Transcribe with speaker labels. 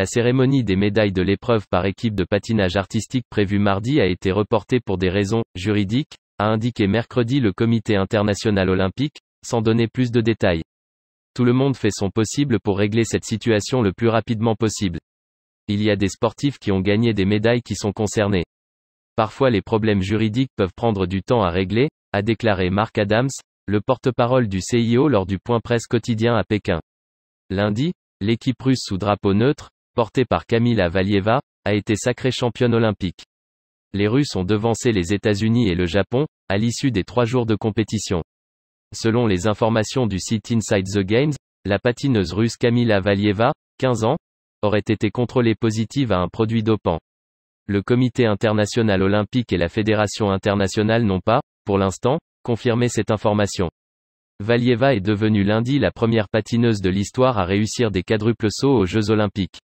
Speaker 1: La cérémonie des médailles de l'épreuve par équipe de patinage artistique prévue mardi a été reportée pour des raisons juridiques, a indiqué mercredi le Comité international olympique, sans donner plus de détails. Tout le monde fait son possible pour régler cette situation le plus rapidement possible. Il y a des sportifs qui ont gagné des médailles qui sont concernés. Parfois les problèmes juridiques peuvent prendre du temps à régler, a déclaré Mark Adams, le porte-parole du CIO lors du point presse quotidien à Pékin. Lundi, l'équipe russe sous drapeau neutre, portée par Kamila Valieva, a été sacrée championne olympique. Les Russes ont devancé les États-Unis et le Japon, à l'issue des trois jours de compétition. Selon les informations du site Inside the Games, la patineuse russe Kamila Valieva, 15 ans, aurait été contrôlée positive à un produit dopant. Le Comité international olympique et la Fédération internationale n'ont pas, pour l'instant, confirmé cette information. Valieva est devenue lundi la première patineuse de l'histoire à réussir des quadruples sauts aux Jeux olympiques.